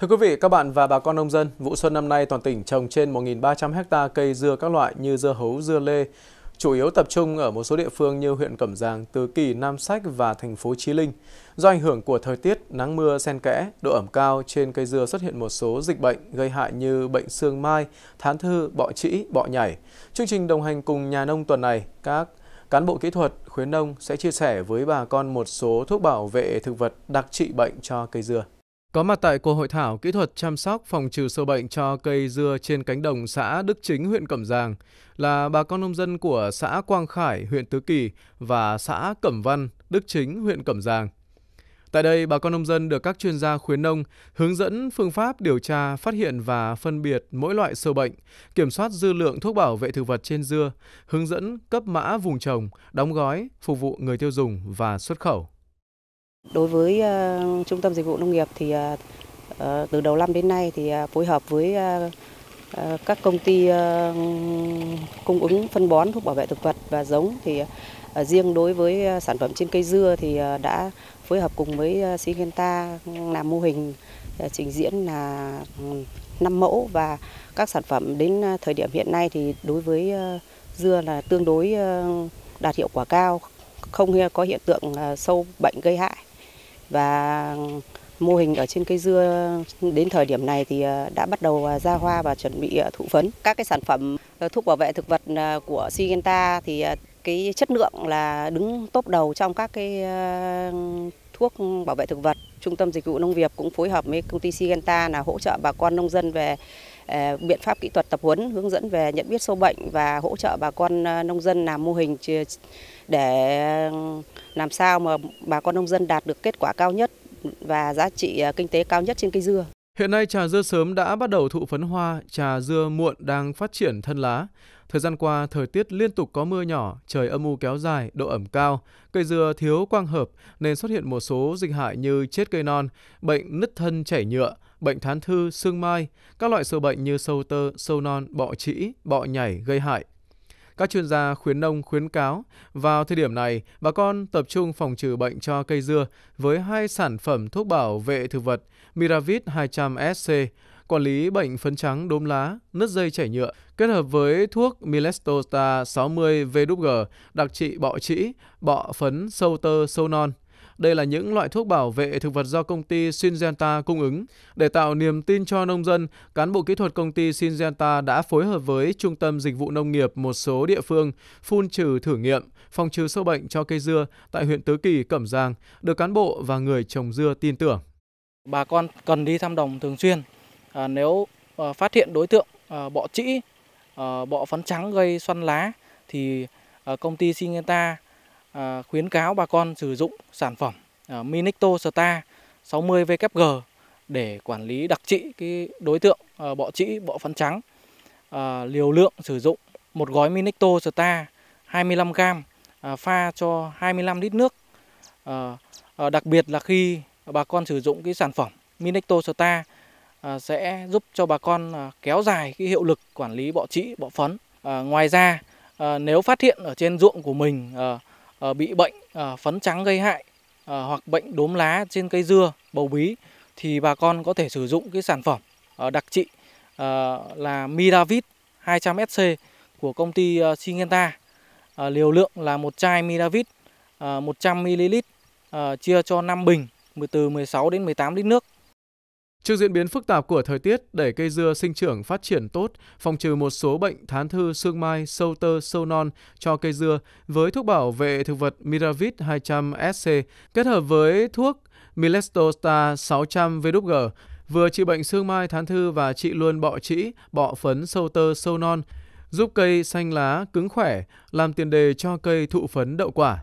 Thưa quý vị, các bạn và bà con nông dân, vụ xuân năm nay toàn tỉnh trồng trên 1.300 ha cây dưa các loại như dưa hấu, dưa lê, chủ yếu tập trung ở một số địa phương như huyện Cẩm Giàng, Tứ Kỳ, Nam Sách và thành phố Chí Linh. Do ảnh hưởng của thời tiết, nắng mưa xen kẽ, độ ẩm cao trên cây dưa xuất hiện một số dịch bệnh gây hại như bệnh sương mai, thán thư, bọ trĩ, bọ nhảy. Chương trình đồng hành cùng nhà nông tuần này, các cán bộ kỹ thuật, khuyến nông sẽ chia sẻ với bà con một số thuốc bảo vệ thực vật đặc trị bệnh cho cây dưa. Có mặt tại cuộc hội thảo kỹ thuật chăm sóc phòng trừ sâu bệnh cho cây dưa trên cánh đồng xã Đức Chính, huyện Cẩm Giàng là bà con nông dân của xã Quang Khải, huyện Tứ Kỳ và xã Cẩm Văn, Đức Chính, huyện Cẩm Giàng. Tại đây, bà con nông dân được các chuyên gia khuyến nông hướng dẫn phương pháp điều tra, phát hiện và phân biệt mỗi loại sâu bệnh, kiểm soát dư lượng thuốc bảo vệ thực vật trên dưa, hướng dẫn cấp mã vùng trồng, đóng gói, phục vụ người tiêu dùng và xuất khẩu. Đối với ờ, Trung tâm Dịch vụ Nông nghiệp thì ờ, ờ, từ đầu năm đến nay thì phối hợp với các công ty cung ứng phân bón thuốc bảo vệ thực vật và giống thì riêng đối với sản phẩm trên cây dưa thì đã phối hợp cùng với Syngenta làm mô hình trình diễn là 5 ừ, mẫu và các sản phẩm đến thời điểm hiện nay thì đối với dưa là tương đối đạt hiệu quả cao, không có hiện tượng sâu bệnh gây hại và mô hình ở trên cây dưa đến thời điểm này thì ờ, đã bắt đầu ờ, ra hoa và chuẩn bị ờ, thụ phấn. Các cái sản phẩm thuốc bảo vệ thực vật của Sigenta thì cái chất lượng là đứng top đầu trong các cái thuốc bảo vệ thực vật. Trung tâm Dịch vụ Nông nghiệp cũng phối hợp với công ty Sigenta là hỗ trợ bà con nông dân về ờ, biện pháp kỹ thuật tập huấn, hướng dẫn về nhận biết sâu bệnh và hỗ trợ bà con ờ, nông dân làm mô hình để ờ, làm sao mà bà con nông dân đạt được kết quả cao nhất và giá trị kinh tế cao nhất trên cây dưa. Hiện nay trà dưa sớm đã bắt đầu thụ phấn hoa, trà dưa muộn đang phát triển thân lá. Thời gian qua, thời tiết liên tục có mưa nhỏ, trời âm u kéo dài, độ ẩm cao, cây dưa thiếu quang hợp nên xuất hiện một số dịch hại như chết cây non, bệnh nứt thân chảy nhựa, bệnh thán thư, sương mai, các loại sâu bệnh như sâu tơ, sâu non, bọ trĩ, bọ nhảy gây hại, các chuyên gia khuyến nông khuyến cáo vào thời điểm này, bà con tập trung phòng trừ bệnh cho cây dưa với hai sản phẩm thuốc bảo vệ thực vật Miravit 200SC quản lý bệnh phấn trắng đốm lá, nứt dây chảy nhựa, kết hợp với thuốc Milestosta 60 VWG đặc trị bọ trĩ, bọ phấn sâu tơ sâu non. Đây là những loại thuốc bảo vệ thực vật do công ty Syngenta cung ứng. Để tạo niềm tin cho nông dân, cán bộ kỹ thuật công ty Syngenta đã phối hợp với Trung tâm Dịch vụ Nông nghiệp một số địa phương phun trừ thử nghiệm, phòng trừ sâu bệnh cho cây dưa tại huyện Tứ Kỳ, Cẩm Giang, được cán bộ và người trồng dưa tin tưởng. Bà con cần đi thăm đồng thường xuyên. À, nếu à, phát hiện đối tượng à, bọ trĩ, à, bọ phấn trắng gây xoăn lá thì à, công ty Syngenta À, khuyến cáo bà con sử dụng sản phẩm à, Minicto Star 60 WG để quản lý đặc trị cái đối tượng à, bọ trĩ, bọ phấn trắng. À, liều lượng sử dụng một gói Minicto Star 25g à, pha cho 25 lít nước. đặc biệt là khi bà con sử dụng cái sản phẩm Minicto Star sẽ giúp cho bà con kéo dài cái hiệu lực quản lý bọ trĩ, bọ phấn. ngoài ra nếu phát hiện ở trên ruộng của mình Ờ, bị bệnh ờ, phấn trắng gây hại ờ, hoặc bệnh đốm lá trên cây dưa, bầu bí thì bà con có thể sử dụng cái sản phẩm đặc trị là Miravit 200SC của công ty Syngenta. Liều lượng là một chai Miravit 100ml chia cho 5 bình từ 16 đến 18 lít nước Trước diễn biến phức tạp của thời tiết để cây dưa sinh trưởng phát triển tốt, phòng trừ một số bệnh thán thư, sương mai, sâu tơ, sâu non cho cây dưa với thuốc bảo vệ thực vật Miravit 200SC kết hợp với thuốc milestosta 600 VWG vừa trị bệnh sương mai thán thư và trị luôn bọ trĩ, bọ phấn, sâu tơ, sâu non, giúp cây xanh lá cứng khỏe, làm tiền đề cho cây thụ phấn đậu quả.